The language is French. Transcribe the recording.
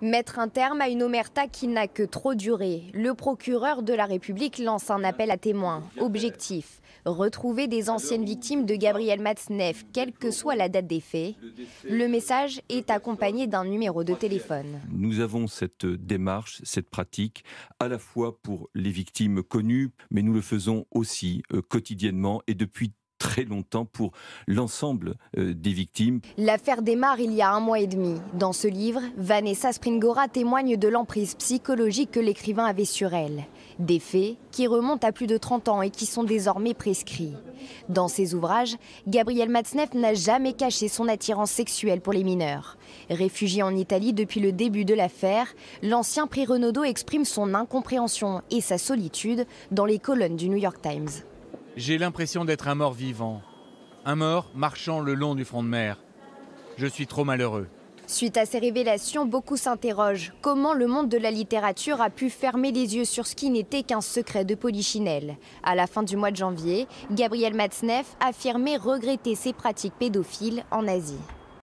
Mettre un terme à une omerta qui n'a que trop duré. Le procureur de la République lance un appel à témoins. Objectif retrouver des anciennes victimes de Gabriel Matzneff, quelle que soit la date des faits. Le message est accompagné d'un numéro de téléphone. Nous avons cette démarche, cette pratique, à la fois pour les victimes connues, mais nous le faisons aussi euh, quotidiennement et depuis longtemps pour l'ensemble euh, des victimes. L'affaire démarre il y a un mois et demi. Dans ce livre, Vanessa Springora témoigne de l'emprise psychologique que l'écrivain avait sur elle. Des faits qui remontent à plus de 30 ans et qui sont désormais prescrits. Dans ses ouvrages, Gabriel Matzneff n'a jamais caché son attirance sexuelle pour les mineurs. Réfugié en Italie depuis le début de l'affaire, l'ancien prix Renaudot exprime son incompréhension et sa solitude dans les colonnes du New York Times. J'ai l'impression d'être un mort vivant, un mort marchant le long du front de mer. Je suis trop malheureux. Suite à ces révélations, beaucoup s'interrogent. Comment le monde de la littérature a pu fermer les yeux sur ce qui n'était qu'un secret de polichinelle À la fin du mois de janvier, Gabriel Matzneff affirmait regretter ses pratiques pédophiles en Asie.